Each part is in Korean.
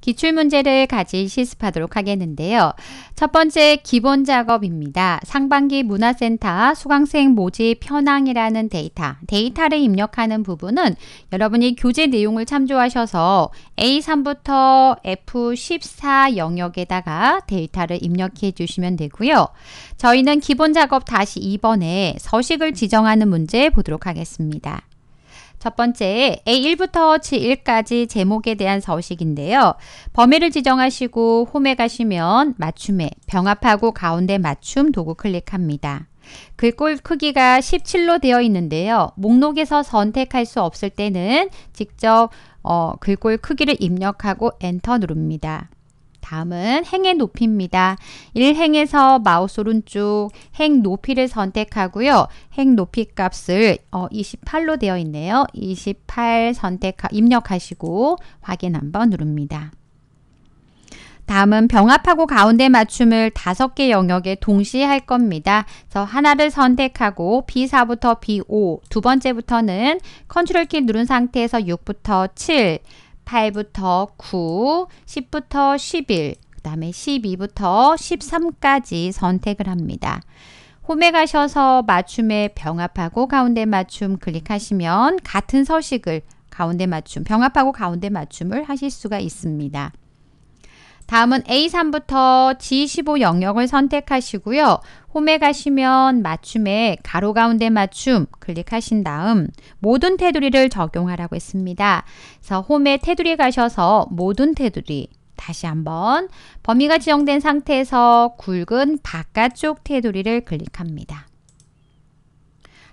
기출문제를 같이 실습하도록 하겠는데요. 첫 번째 기본 작업입니다. 상반기 문화센터 수강생 모집 현황이라는 데이터, 데이터를 입력하는 부분은 여러분이 교재 내용을 참조하셔서 A3부터 F14 영역에다가 데이터를 입력해 주시면 되고요. 저희는 기본 작업 다시 2번에 서식을 지정하는 문제 보도록 하겠습니다. 첫 번째 A1부터 G1까지 제목에 대한 서식인데요. 범위를 지정하시고 홈에 가시면 맞춤에 병합하고 가운데 맞춤 도구 클릭합니다. 글꼴 크기가 17로 되어 있는데요. 목록에서 선택할 수 없을 때는 직접 어, 글꼴 크기를 입력하고 엔터 누릅니다. 다음은 행의 높이입니다. 1행에서 마우스 오른쪽 행 높이를 선택하고요. 행 높이 값을 어, 28로 되어 있네요. 28 선택 입력하시고 확인 한번 누릅니다. 다음은 병합하고 가운데 맞춤을 다섯 개 영역에 동시에 할 겁니다. 그래서 하나를 선택하고 B4부터 B5, 두 번째부터는 컨트롤 키 누른 상태에서 6부터 7, 8부터 9, 10부터 11, 그 다음에 12부터 13까지 선택을 합니다. 홈에 가셔서 맞춤에 병합하고 가운데 맞춤 클릭하시면 같은 서식을 가운데 맞춤, 병합하고 가운데 맞춤을 하실 수가 있습니다. 다음은 A3부터 G15 영역을 선택하시고요. 홈에 가시면 맞춤에 가로 가운데 맞춤 클릭하신 다음 모든 테두리를 적용하라고 했습니다. 그래서 홈에 테두리 가셔서 모든 테두리 다시 한번 범위가 지정된 상태에서 굵은 바깥쪽 테두리를 클릭합니다.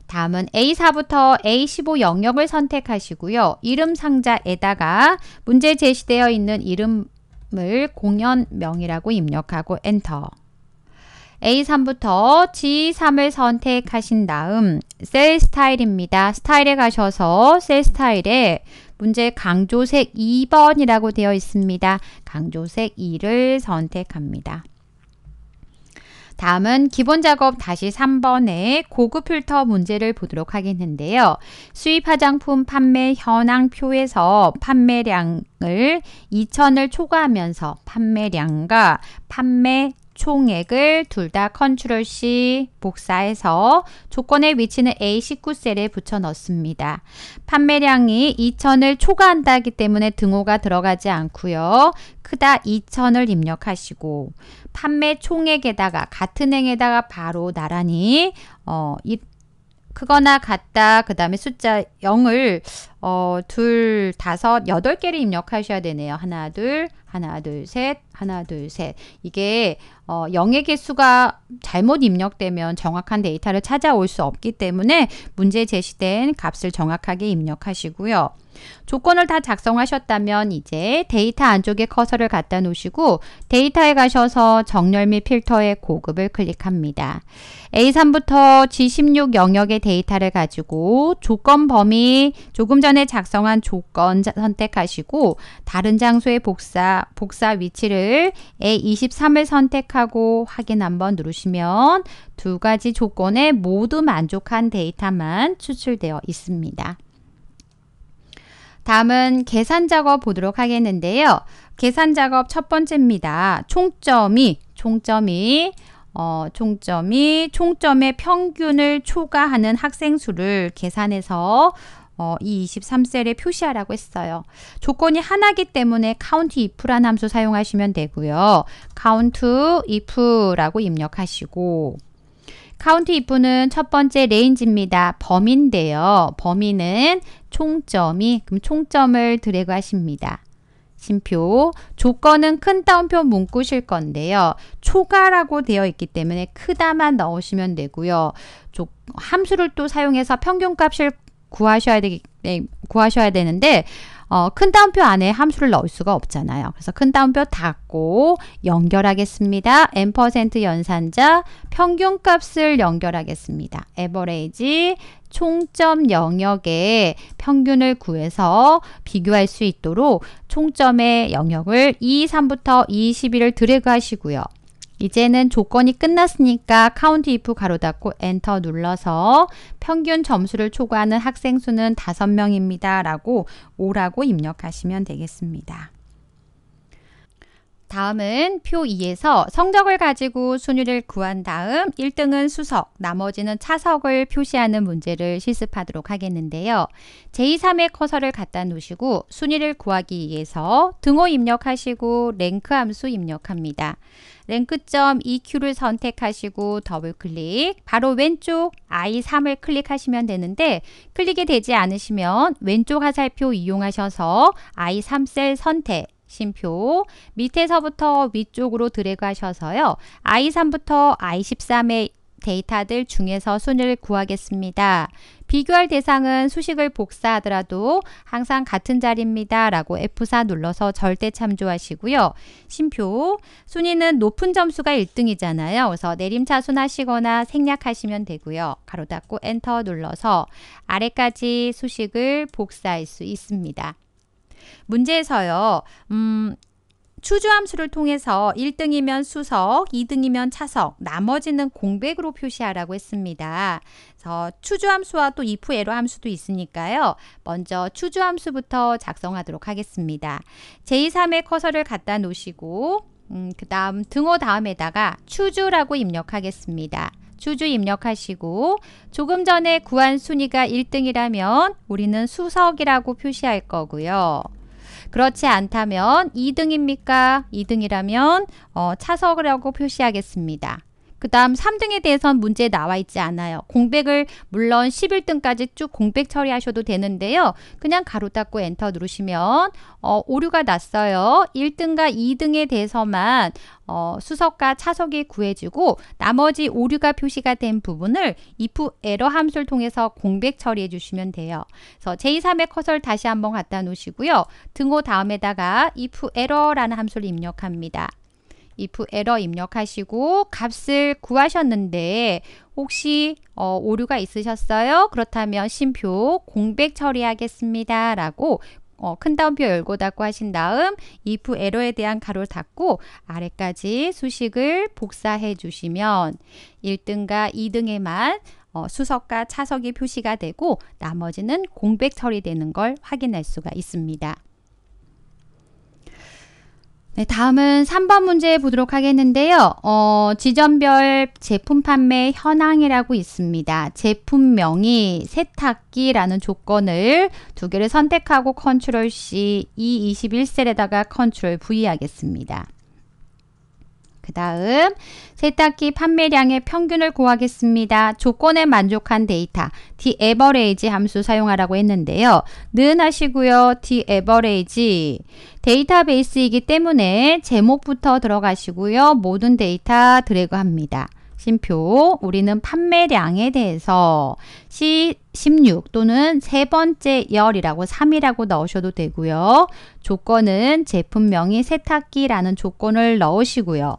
다음은 A4부터 A15 영역을 선택하시고요. 이름 상자에다가 문제 제시되어 있는 이름 을 공연명이라고 입력하고 엔터. A3부터 G3을 선택하신 다음 셀 스타일입니다. 스타일에 가셔서 셀 스타일에 문제 강조색 2번이라고 되어 있습니다. 강조색 2를 선택합니다. 다음은 기본 작업 다시 3번의 고급 필터 문제를 보도록 하겠는데요. 수입 화장품 판매 현황 표에서 판매량을 2,000을 초과하면서 판매량과 판매 총액을 둘 다 컨트롤 C 복사해서 조건의 위치는 A19셀에 붙여 넣습니다. 판매량이 2천을 초과한다기 때문에 등호가 들어가지 않고요. 크다 2천을 입력하시고 판매 총액에다가 같은 행에다가 바로 나란히 어, 크거나 같다 그 다음에 숫자 0을 어, 둘, 다섯, 여덟 개를 입력하셔야 되네요. 하나, 둘, 하나, 둘, 셋, 하나, 둘, 셋. 이게 어, 0의 개수가 잘못 입력되면 정확한 데이터를 찾아올 수 없기 때문에 문제 제시된 값을 정확하게 입력하시고요. 조건을 다 작성하셨다면 이제 데이터 안쪽에 커서를 갖다 놓으시고 데이터에 가셔서 정렬 및 필터의 고급을 클릭합니다. A3부터 G16 영역의 데이터를 가지고 조건 범위 조금 전에 작성한 조건 선택하시고 다른 장소의 복사, 복사 위치를 A23을 선택하고 확인 한번 누르시면 두 가지 조건에 모두 만족한 데이터만 추출되어 있습니다. 다음은 계산 작업 보도록 하겠는데요. 계산 작업 첫 번째입니다. 총점이, 총점이, 어, 총점이 총점의 평균을 초과하는 학생 수를 계산해서 어, 이 23셀에 표시하라고 했어요. 조건이 하나기 때문에 count if란 함수 사용하시면 되고요. count if라고 입력하시고 카운트 입부는 첫 번째 레인지입니다. 범인데요. 위범위는 총점이 그럼 총점을 드래그 하십니다. 심표 조건은 큰 따옴표 문구실 건데요. 초과라고 되어 있기 때문에 크다만 넣으시면 되고요. 조, 함수를 또 사용해서 평균값을 구하셔야 되기 네, 구하셔야 되는데 어, 큰 따옴표 안에 함수를 넣을 수가 없잖아요. 그래서 큰 따옴표 닫고 연결하겠습니다. n% 연산자 평균값을 연결하겠습니다. average 총점 영역의 평균을 구해서 비교할 수 있도록 총점의 영역을 2, 3부터 21을 드래그 하시고요. 이제는 조건이 끝났으니까 카운트 if 가로 닫고 엔터 눌러서 평균 점수를 초과하는 학생 수는 5 명입니다 라고 오라고 입력하시면 되겠습니다. 다음은 표 2에서 성적을 가지고 순위를 구한 다음 1등은 수석, 나머지는 차석을 표시하는 문제를 실습하도록 하겠는데요. 제2, 3의 커서를 갖다 놓으시고 순위를 구하기 위해서 등호 입력하시고 랭크 함수 입력합니다. 랭크점 EQ를 선택하시고 더블 클릭, 바로 왼쪽 I3을 클릭하시면 되는데 클릭이 되지 않으시면 왼쪽 화살표 이용하셔서 I3셀 선택, 심표 밑에서부터 위쪽으로 드래그하셔서요. I3부터 I13의 데이터들 중에서 순위를 구하겠습니다. 비교할 대상은 수식을 복사하더라도 항상 같은 자리입니다. 라고 F4 눌러서 절대 참조하시고요. 심표 순위는 높은 점수가 1등이잖아요. 그래서 내림차순 하시거나 생략하시면 되고요. 가로 닫고 엔터 눌러서 아래까지 수식을 복사할 수 있습니다. 문제에서요. 음, 추주함수를 통해서 1등이면 수석, 2등이면 차석, 나머지는 공백으로 표시하라고 했습니다. 그래서 추주함수와 또 if, 에러 함수도 있으니까요. 먼저 추주함수부터 작성하도록 하겠습니다. 제3의 커서를 갖다 놓으시고 음, 그 다음 등호 다음에다가 추주라고 입력하겠습니다. 추주 입력하시고 조금 전에 구한 순위가 1등이라면 우리는 수석이라고 표시할 거고요. 그렇지 않다면 2등입니까? 2등이라면 어, 차석이라고 표시하겠습니다. 그 다음 3등에 대해선 문제 나와 있지 않아요. 공백을 물론 11등까지 쭉 공백 처리하셔도 되는데요. 그냥 가로 닫고 엔터 누르시면 어, 오류가 났어요. 1등과 2등에 대해서만 어, 수석과 차석이 구해지고 나머지 오류가 표시가 된 부분을 if error 함수를 통해서 공백 처리해 주시면 돼요. 그래서 제3의 커서를 다시 한번 갖다 놓으시고요. 등호 다음에다가 if e r r o r 라는 함수를 입력합니다. if 에러 입력하시고 값을 구하셨는데 혹시 어, 오류가 있으셨어요? 그렇다면 심표 공백 처리하겠습니다. 라고 어, 큰 따옴표 열고 닫고 하신 다음 if 에러에 대한 가로 닫고 아래까지 수식을 복사해 주시면 1등과 2등에만 어, 수석과 차석이 표시가 되고 나머지는 공백 처리되는 걸 확인할 수가 있습니다. 네, 다음은 3번 문제 보도록 하겠는데요. 어, 지점별 제품 판매 현황이라고 있습니다. 제품명이 세탁기라는 조건을 두 개를 선택하고 컨트롤 C, E21셀에다가 컨트롤 V 하겠습니다. 그 다음 세탁기 판매량의 평균을 구하겠습니다. 조건에 만족한 데이터 d a v e r a 함수 사용하라고 했는데요. 는 하시고요. d a v e r a 데이터베이스이기 때문에 제목부터 들어가시고요. 모든 데이터 드래그합니다. 심표 우리는 판매량에 대해서 C16 또는 세 번째 열이라고 3이라고 넣으셔도 되고요. 조건은 제품명이 세탁기라는 조건을 넣으시고요.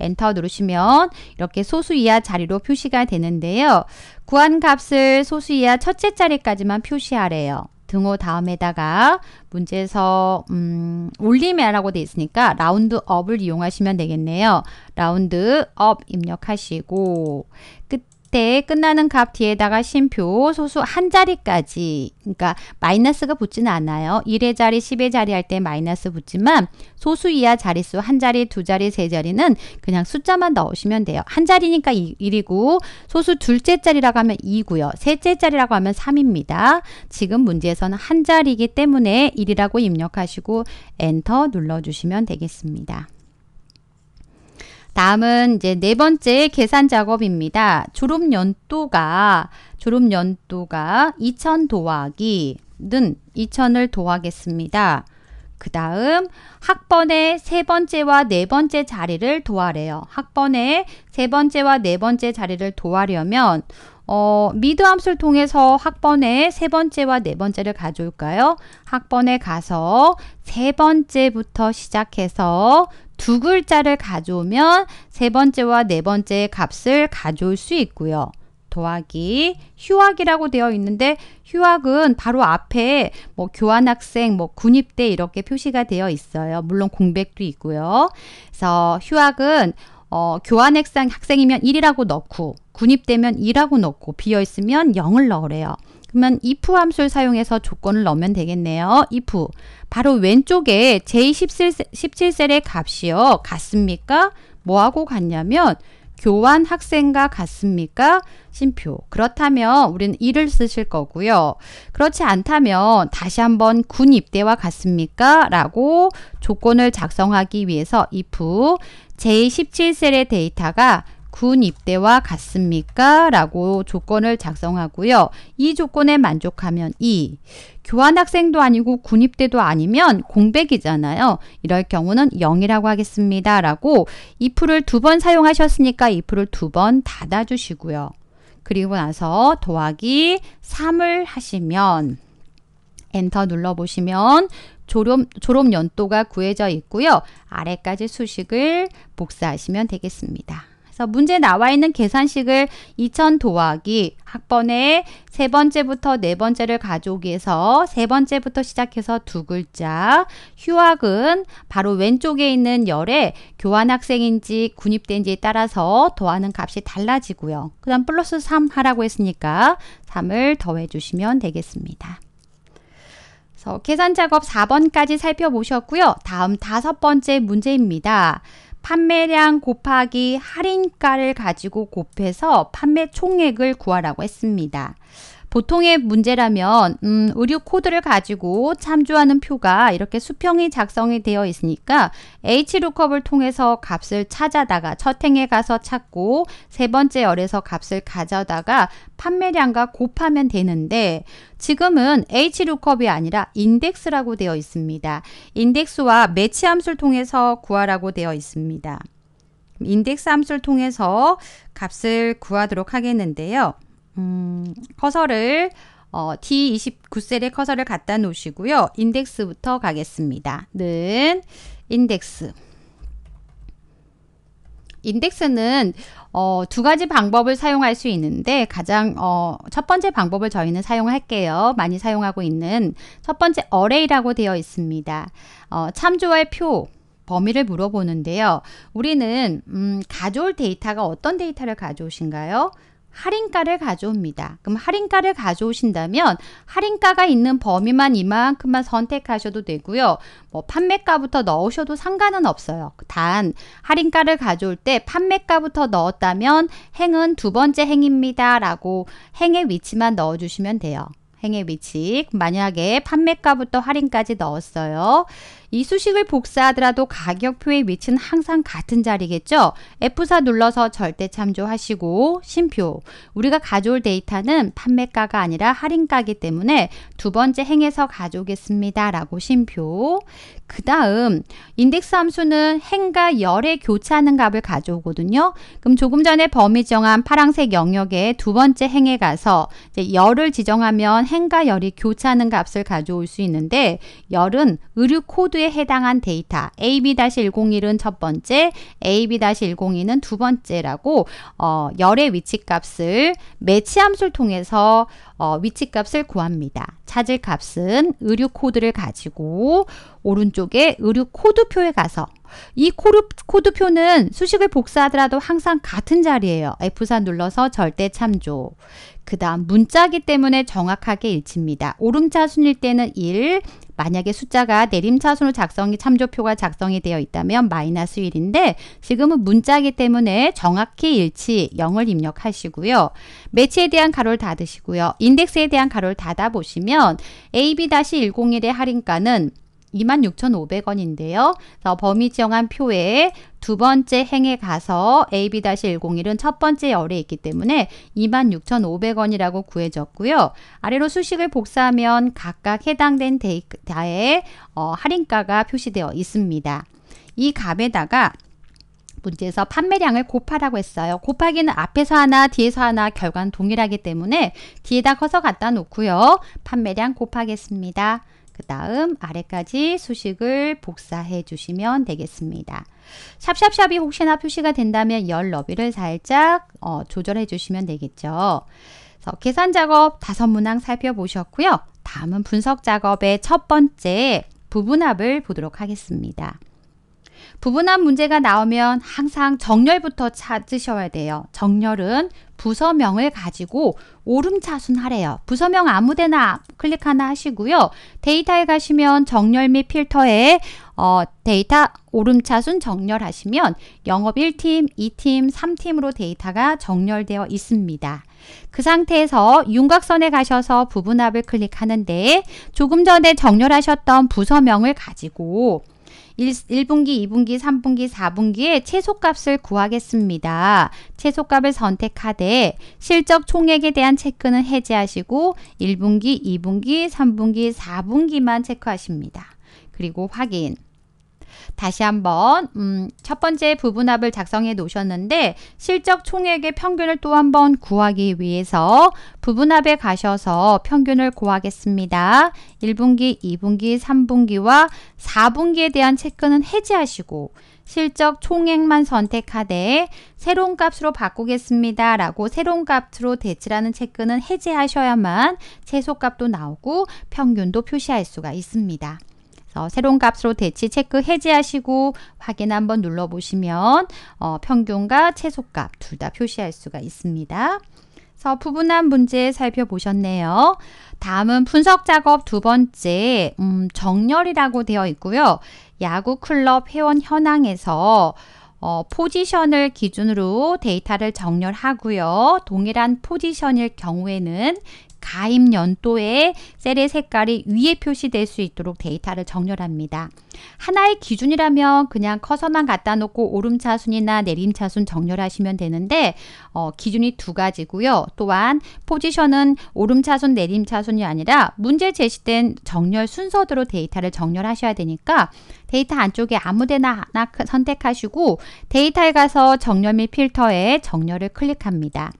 엔터 누르시면 이렇게 소수 이하 자리로 표시가 되는데요. 구한 값을 소수 이하 첫째 자리까지만 표시하래요. 등호 다음에다가 문제에서 음, 올림에라고 돼 있으니까 라운드업을 이용하시면 되겠네요. 라운드업 입력하시고 끝 때에 끝나는 값 뒤에다가 심표 소수 한 자리까지 그러니까 마이너스가 붙지는 않아요. 1의 자리, 10의 자리 할 때 마이너스 붙지만 소수 이하 자릿수 한 자리, 두 자리, 세 자리는 그냥 숫자만 넣으시면 돼요. 한 자리니까 1이고 소수 둘째 자리라고 하면 2고요. 셋째 자리라고 하면 3입니다. 지금 문제에서는 한 자리이기 때문에 1이라고 입력하시고 엔터 눌러주시면 되겠습니다. 다음은 이제 네 번째 계산 작업입니다. 졸업 연도가 졸업 연도가 2000 도하기는 2000을 도하겠습니다. 그 다음 학번의 세 번째와 네 번째 자리를 도하래요. 학번의 세 번째와 네 번째 자리를 도하려면 어, 미드 함수를 통해서 학번의 세 번째와 네 번째를 가져올까요? 학번에 가서 세 번째부터 시작해서 두 글자를 가져오면 세 번째와 네 번째의 값을 가져올 수 있고요. 더하기, 휴학이라고 되어 있는데 휴학은 바로 앞에 뭐 교환학생, 뭐 군입대 이렇게 표시가 되어 있어요. 물론 공백도 있고요. 그래서 휴학은 어, 교환학생 학생이면 1이라고 넣고 군입되면 2라고 넣고 비어 있으면 0을 넣으래요. 그러면 if 함수를 사용해서 조건을 넣으면 되겠네요. if 바로 왼쪽에 J17셀의 값이요. 같습니까? 뭐하고 같냐면 교환 학생과 같습니까? 심표. 그렇다면 우리는 이를 쓰실 거고요. 그렇지 않다면 다시 한번 군 입대와 같습니까? 라고 조건을 작성하기 위해서 if J17셀의 데이터가 군 입대와 같습니까? 라고 조건을 작성하고요. 이 조건에 만족하면 이 교환학생도 아니고 군 입대도 아니면 공백이잖아요. 이럴 경우는 0이라고 하겠습니다. 라고 if를 두 번 사용하셨으니까 if를 두 번 닫아주시고요. 그리고 나서 더하기 3을 하시면 엔터 눌러보시면 졸업, 졸업 연도가 구해져 있고요. 아래까지 수식을 복사하시면 되겠습니다. 그래서 문제 나와 있는 계산식을 2000 도하기 학번에 세 번째부터 네 번째를 가져오기 위해서 세 번째부터 시작해서 두 글자 휴학은 바로 왼쪽에 있는 열에 교환학생인지 군입된지에 따라서 도하는 값이 달라지고요. 그 다음 플러스 3 하라고 했으니까 3을 더해 주시면 되겠습니다. 계산 작업 4번까지 살펴보셨고요. 다음 다섯 번째 문제입니다. 판매량 곱하기 할인가를 가지고 곱해서 판매 총액을 구하라고 했습니다. 보통의 문제라면 음, 의류 코드를 가지고 참조하는 표가 이렇게 수평이 작성이 되어 있으니까 HLOOKUP을 통해서 값을 찾아다가 첫 행에 가서 찾고 세 번째 열에서 값을 가져다가 판매량과 곱하면 되는데 지금은 HLOOKUP이 아니라 인덱스라고 되어 있습니다. 인덱스와 매치 함수를 통해서 구하라고 되어 있습니다. 인덱스 함수를 통해서 값을 구하도록 하겠는데요. 음, 커서를 어, d 2 9셀의 커서를 갖다 놓으시고요. 인덱스부터 가겠습니다. 는 인덱스. 인덱스는 어, 두 가지 방법을 사용할 수 있는데 가장 어, 첫 번째 방법을 저희는 사용할게요. 많이 사용하고 있는 첫 번째 어레이라고 되어 있습니다. 어, 참조할 표 범위를 물어보는데요. 우리는 음, 가져올 데이터가 어떤 데이터를 가져오신가요? 할인가를 가져옵니다. 그럼 할인가를 가져오신다면 할인가가 있는 범위만 이만큼만 선택하셔도 되고요. 뭐 판매가부터 넣으셔도 상관은 없어요. 단 할인가를 가져올 때 판매가부터 넣었다면 행은 두 번째 행입니다. 라고 행의 위치만 넣어주시면 돼요. 행의 위치 만약에 판매가부터 할인까지 넣었어요. 이 수식을 복사하더라도 가격표의 위치는 항상 같은 자리겠죠? F4 눌러서 절대 참조하시고 심표 우리가 가져올 데이터는 판매가가 아니라 할인가기 때문에 두 번째 행에서 가져오겠습니다. 라고 심표 그 다음 인덱스 함수는 행과 열의 교차하는 값을 가져오거든요. 그럼 조금 전에 범위 정한 파란색 영역의 두 번째 행에 가서 열을 지정하면 행과 열이 교차하는 값을 가져올 수 있는데 열은 의류 코드 모두에 해당한 데이터 AB-101은 첫 번째, AB-102는 두 번째라고 어, 열의 위치값을 매치함수를 통해서 어, 위치값을 구합니다. 찾을 값은 의류 코드를 가지고 오른쪽에 의류 코드표에 가서 이 코드표는 수식을 복사하더라도 항상 같은 자리예요. F4 눌러서 절대 참조. 그 다음 문자기 때문에 정확하게 일치입니다. 오름차순일 때는 1, 만약에 숫자가 내림차순으로 작성이 참조표가 작성이 되어 있다면 마이너스 1인데 지금은 문자기 때문에 정확히 일치 0을 입력하시고요. 매치에 대한 가로를 닫으시고요. 인덱스에 대한 가로를 닫아 보시면 AB-101의 할인가는 26,500원인데요. 범위 지정한 표에 두 번째 행에 가서 AB-101은 첫 번째 열에 있기 때문에 26,500원이라고 구해졌고요. 아래로 수식을 복사하면 각각 해당된 데이터에 어, 할인가가 표시되어 있습니다. 이 값에다가 문제에서 판매량을 곱하라고 했어요. 곱하기는 앞에서 하나 뒤에서 하나 결과는 동일하기 때문에 뒤에다 커서 갖다 놓고요. 판매량 곱하겠습니다. 그 다음 아래까지 수식을 복사해 주시면 되겠습니다. 샵샵샵이 혹시나 표시가 된다면 열 너비를 살짝 어, 조절해 주시면 되겠죠. 계산 작업 다섯 문항 살펴보셨고요. 다음은 분석 작업의 첫 번째 부분합을 보도록 하겠습니다. 부분한 문제가 나오면 항상 정렬부터 찾으셔야 돼요. 정렬은 부서명을 가지고 오름차순하래요. 부서명 아무데나 클릭 하나 하시고요. 데이터에 가시면 정렬 및 필터에 어, 데이터 오름차순 정렬하시면 영업 1팀, 2팀, 3팀으로 데이터가 정렬되어 있습니다. 그 상태에서 윤곽선에 가셔서 부분합을 클릭하는데 조금 전에 정렬하셨던 부서명을 가지고 1, 1분기, 2분기, 3분기, 4분기의 최소값을 구하겠습니다. 최소값을 선택하되 실적 총액에 대한 체크는 해제하시고 1분기, 2분기, 3분기, 4분기만 체크하십니다. 그리고 확인. 다시 한번 음, 첫 번째 부분합을 작성해 놓으셨는데 실적 총액의 평균을 또 한번 구하기 위해서 부분합에 가셔서 평균을 구하겠습니다. 1분기, 2분기, 3분기와 4분기에 대한 체크는 해지하시고 실적 총액만 선택하되 새로운 값으로 바꾸겠습니다. 라고 새로운 값으로 대치라는 체크는 해제하셔야만 최소값도 나오고 평균도 표시할 수가 있습니다. 새로운 값으로 대치 체크 해제하시고 확인 한번 눌러보시면 어, 평균과 최소값 둘 다 표시할 수가 있습니다. 그래서 부분한 문제 살펴보셨네요. 다음은 분석 작업 두 번째 음, 정렬이라고 되어 있고요. 야구 클럽 회원 현황에서 어, 포지션을 기준으로 데이터를 정렬하고요. 동일한 포지션일 경우에는 가입 연도에 셀의 색깔이 위에 표시될 수 있도록 데이터를 정렬합니다. 하나의 기준이라면 그냥 커서만 갖다 놓고 오름차순이나 내림차순 정렬하시면 되는데 어, 기준이 두 가지고요. 또한 포지션은 오름차순 내림차순이 아니라 문제 제시된 정렬 순서대로 데이터를 정렬하셔야 되니까 데이터 안쪽에 아무데나 하나 선택하시고 데이터에 가서 정렬 및 필터에 정렬을 클릭합니다.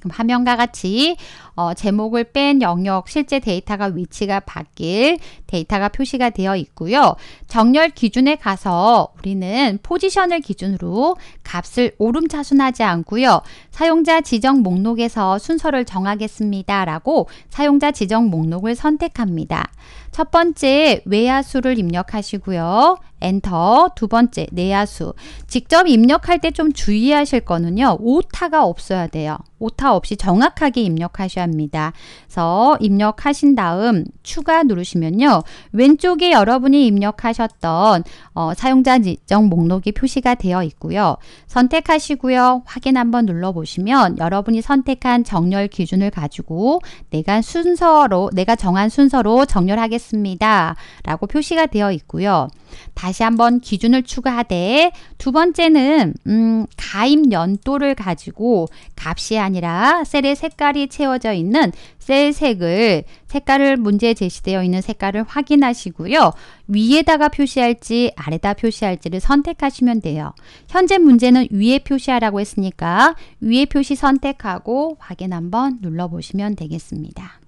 그럼 화면과 같이 어, 제목을 뺀 영역 실제 데이터가 위치가 바뀔 데이터가 표시가 되어 있고요. 정렬 기준에 가서 우리는 포지션을 기준으로 값을 오름차순하지 않고요. 사용자 지정 목록에서 순서를 정하겠습니다. 라고 사용자 지정 목록을 선택합니다. 첫 번째 외야수를 입력하시고요. 엔터. 두 번째 내야수. 직접 입력할 때 좀 주의하실 거는요. 오타가 없어야 돼요. 오타 없이 정확하게 입력하셔야 합니다. 그래서 입력하신 다음 추가 누르시면요. 왼쪽에 여러분이 입력하셨던 어, 사용자 지정 목록이 표시가 되어 있고요. 선택하시고요. 확인 한번 눌러보시면 여러분이 선택한 정렬 기준을 가지고 내가 순서로 내가 정한 순서로 정렬하겠습니다. 라고 표시가 되어 있고요. 다시 한번 기준을 추가하되 두 번째는 음, 가입 연도를 가지고 값이 아니라 셀의 색깔이 채워져 있는 셀 색을 색깔을 문제에 제시되어 있는 색깔을 확인하시고요. 위에다가 표시할지 아래다 표시할지를 선택하시면 돼요. 현재 문제는 위에 표시하라고 했으니까 위에 표시 선택하고 확인 한번 눌러보시면 되겠습니다.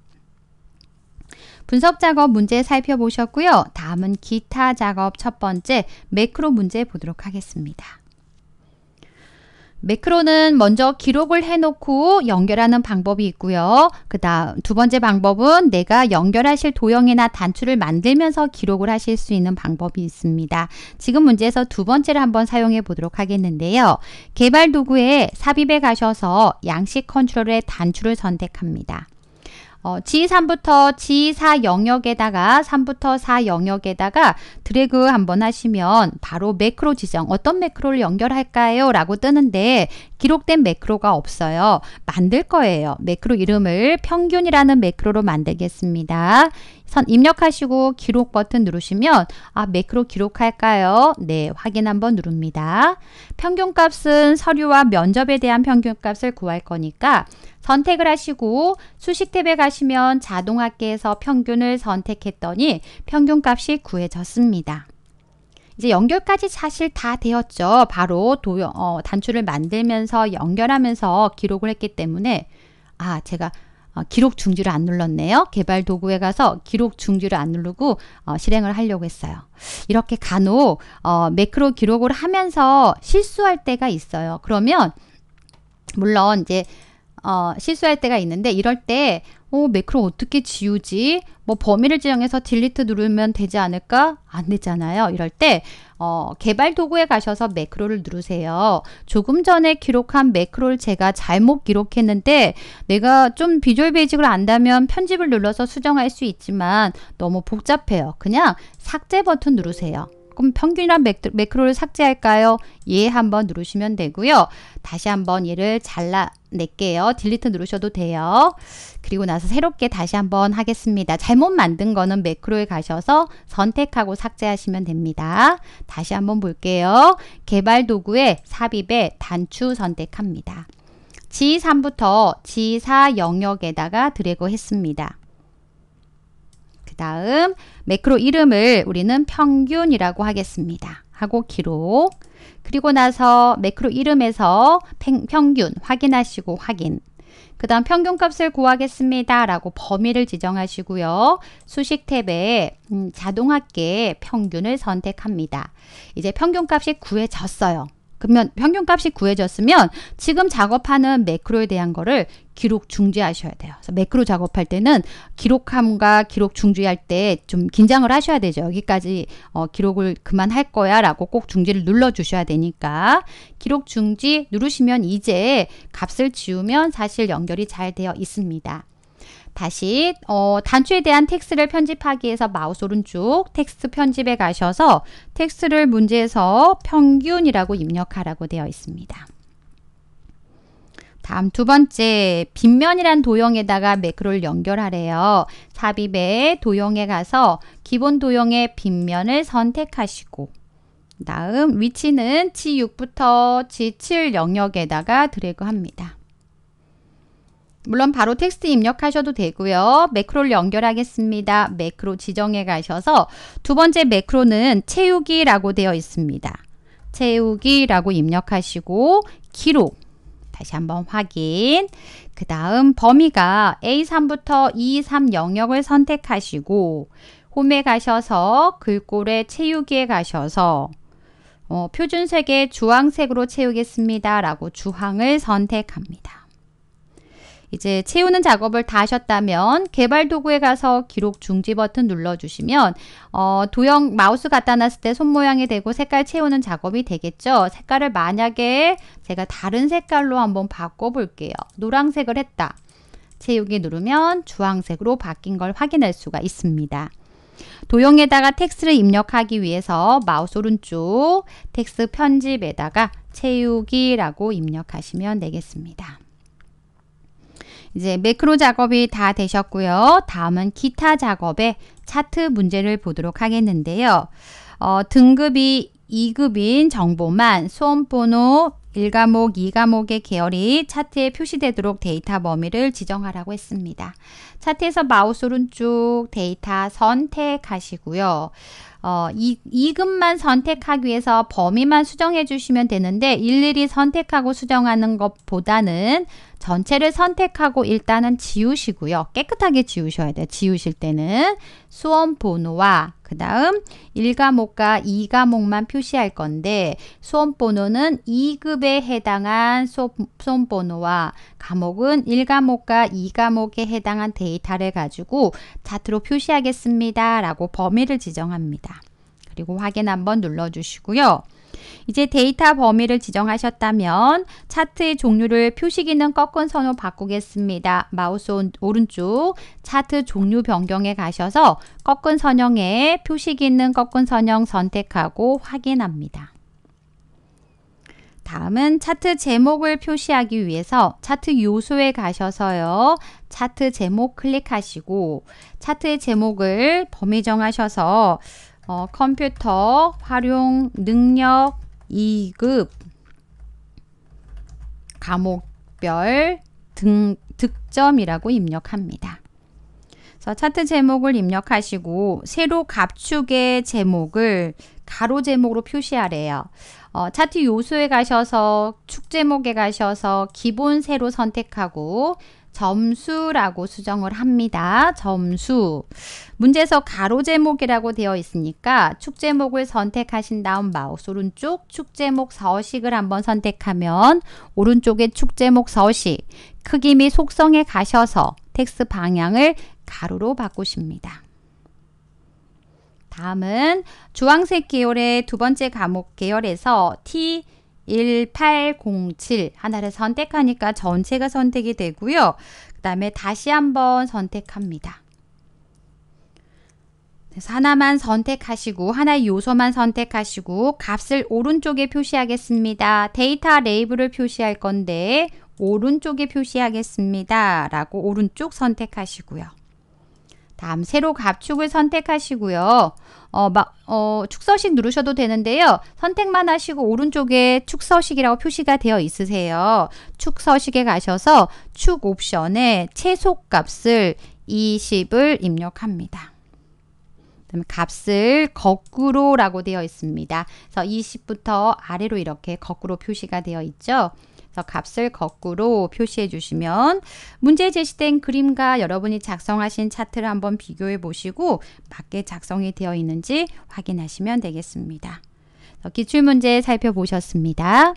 분석 작업 문제 살펴보셨고요. 다음은 기타 작업 첫 번째 매크로 문제 보도록 하겠습니다. 매크로는 먼저 기록을 해놓고 연결하는 방법이 있고요. 그 다음 두 번째 방법은 내가 연결하실 도형이나 단추를 만들면서 기록을 하실 수 있는 방법이 있습니다. 지금 문제에서 두 번째를 한번 사용해 보도록 하겠는데요. 개발 도구에 삽입에 가셔서 양식 컨트롤의 단추를 선택합니다. 어, G3부터 G4 영역에다가 3부터 4 영역에다가 드래그 한번 하시면 바로 매크로 지정 어떤 매크로를 연결할까요? 라고 뜨는데 기록된 매크로가 없어요. 만들 거예요. 매크로 이름을 평균이라는 매크로로 만들겠습니다. 선 입력하시고 기록 버튼 누르시면 아 매크로 기록할까요? 네 확인 한번 누릅니다. 평균값은 서류와 면접에 대한 평균값을 구할 거니까 선택을 하시고 수식 탭에 가시면 자동학계에서 평균을 선택했더니 평균값이 구해졌습니다. 이제 연결까지 사실 다 되었죠. 바로 도, 어, 단추를 만들면서 연결하면서 기록을 했기 때문에 아 제가 어, 기록 중지를 안 눌렀네요. 개발 도구에 가서 기록 중지를 안 누르고 어, 실행을 하려고 했어요. 이렇게 간혹 어, 매크로 기록을 하면서 실수할 때가 있어요. 그러면 물론 이제 어, 실수할 때가 있는데 이럴 때 어, 매크로 어떻게 지우지? 뭐 범위를 지정해서 딜리트 누르면 되지 않을까? 안 되잖아요. 이럴 때 어, 개발 도구에 가셔서 매크로를 누르세요. 조금 전에 기록한 매크로를 제가 잘못 기록했는데 내가 좀 비주얼 베이직을 안다면 편집을 눌러서 수정할 수 있지만 너무 복잡해요. 그냥 삭제 버튼 누르세요. 그럼 평균이란 매크로, 를 삭제할까요? 예 한번 누르시면 되고요. 다시 한번 얘를 잘라낼게요. 딜리트 누르셔도 돼요. 그리고 나서 새롭게 다시 한번 하겠습니다. 잘못 만든 거는 매크로에 가셔서 선택하고 삭제하시면 됩니다. 다시 한번 볼게요. 개발 도구에 삽입에 단추 선택합니다. G3부터 G4 영역에다가 드래그 했습니다. 그 다음 매크로 이름을 우리는 평균이라고 하겠습니다. 하고 기록 그리고 나서 매크로 이름에서 평균 확인하시고 확인 그 다음 평균값을 구하겠습니다 라고 범위를 지정하시고요 수식 탭에 음, 자동합계 평균을 선택합니다 이제 평균값이 구해졌어요 그러면 평균값이 구해졌으면 지금 작업하는 매크로에 대한 거를 기록 중지하셔야 돼요. 그래서 매크로 작업할 때는 기록함과 기록 중지할 때 좀 긴장을 하셔야 되죠. 여기까지 어, 기록을 그만할 거야 라고 꼭 중지를 눌러 주셔야 되니까 기록 중지 누르시면 이제 값을 지우면 사실 연결이 잘 되어 있습니다. 다시 어, 단추에 대한 텍스트를 편집하기 위해서 마우스 오른쪽 텍스트 편집에 가셔서 텍스트를 문제에서 평균이라고 입력하라고 되어 있습니다. 다음 두 번째 빗면이란 도형에다가 매크로를 연결하래요. 삽입에 도형에 가서 기본 도형의 빗면을 선택하시고 다음 위치는 G6부터 G7 영역에다가 드래그합니다. 물론 바로 텍스트 입력하셔도 되고요. 매크로를 연결하겠습니다. 매크로 지정해 가셔서 두 번째 매크로는 채우기라고 되어 있습니다. 채우기라고 입력하시고 기록 다시 한번 확인 그 다음 범위가 A3부터 E3 영역을 선택하시고 홈에 가셔서 글꼴에 채우기에 가셔서 어, 표준색의 주황색으로 채우겠습니다 라고 주황을 선택합니다. 이제 채우는 작업을 다 하셨다면 개발 도구에 가서 기록 중지 버튼 눌러주시면 어, 도형 마우스 갖다 놨을 때 손 모양이 되고 색깔 채우는 작업이 되겠죠. 색깔을 만약에 제가 다른 색깔로 한번 바꿔볼게요. 노란색을 했다. 채우기 누르면 주황색으로 바뀐 걸 확인할 수가 있습니다. 도형에다가 텍스트를 입력하기 위해서 마우스 오른쪽 텍스트 편집에다가 채우기라고 입력하시면 되겠습니다. 이제 매크로 작업이 다 되셨고요. 다음은 기타 작업의 차트 문제를 보도록 하겠는데요. 어, 등급이 2급인 정보만 수험번호 1과목, 2과목의 계열이 차트에 표시되도록 데이터 범위를 지정하라고 했습니다. 차트에서 마우스 오른쪽 데이터 선택하시고요. 어, 이, 2급만 선택하기 위해서 범위만 수정해 주시면 되는데 일일이 선택하고 수정하는 것보다는 전체를 선택하고 일단은 지우시고요. 깨끗하게 지우셔야 돼요. 지우실 때는 수험 번호와 그 다음 1과목과 2과목만 표시할 건데 수험 번호는 2급에 해당한 수험 번호와 과목은 1과목과 2과목에 해당한 데이터를 가지고 차트로 표시하겠습니다. 라고 범위를 지정합니다. 그리고 확인 한번 눌러주시고요. 이제 데이터 범위를 지정하셨다면 차트의 종류를 표시 기능 꺾은 선으로 바꾸겠습니다. 마우스 오른쪽 차트 종류 변경에 가셔서 꺾은 선형에 표시 기능 꺾은 선형 선택하고 확인합니다. 다음은 차트 제목을 표시하기 위해서 차트 요소에 가셔서요. 차트 제목 클릭하시고 차트의 제목을 범위 정하셔서 어, 컴퓨터 활용 능력 2급 과목별 등, 득점이라고 입력합니다. 차트 제목을 입력하시고 세로 갑축의 제목을 가로 제목으로 표시하래요. 어, 차트 요소에 가셔서 축 제목에 가셔서 기본 세로 선택하고 점수라고 수정을 합니다. 점수. 문제에서 가로 제목이라고 되어 있으니까 축 제목을 선택하신 다음 마우스 오른쪽 축 제목 서식을 한번 선택하면 오른쪽에 축 제목 서식 크기 및 속성에 가셔서 텍스 방향을 가로로 바꾸십니다. 다음은 주황색 계열의 두 번째 과목 계열에서 T 1807 하나를 선택하니까 전체가 선택이 되고요. 그 다음에 다시 한번 선택합니다. 하나만 선택하시고 하나의 요소만 선택하시고 값을 오른쪽에 표시하겠습니다. 데이터 레이블을 표시할 건데 오른쪽에 표시하겠습니다. 라고 오른쪽 선택하시고요. 다음 세로 갑축을 선택하시고요. 어, 막, 어, 축서식 누르셔도 되는데요. 선택만 하시고 오른쪽에 축서식이라고 표시가 되어 있으세요. 축서식에 가셔서 축 옵션에 최소값을 20을 입력합니다. 값을 거꾸로라고 되어 있습니다. 그래서 20부터 아래로 이렇게 거꾸로 표시가 되어 있죠. 그래서 값을 거꾸로 표시해 주시면 문제 제시된 그림과 여러분이 작성하신 차트를 한번 비교해 보시고 맞게 작성이 되어 있는지 확인하시면 되겠습니다. 기출문제 살펴보셨습니다.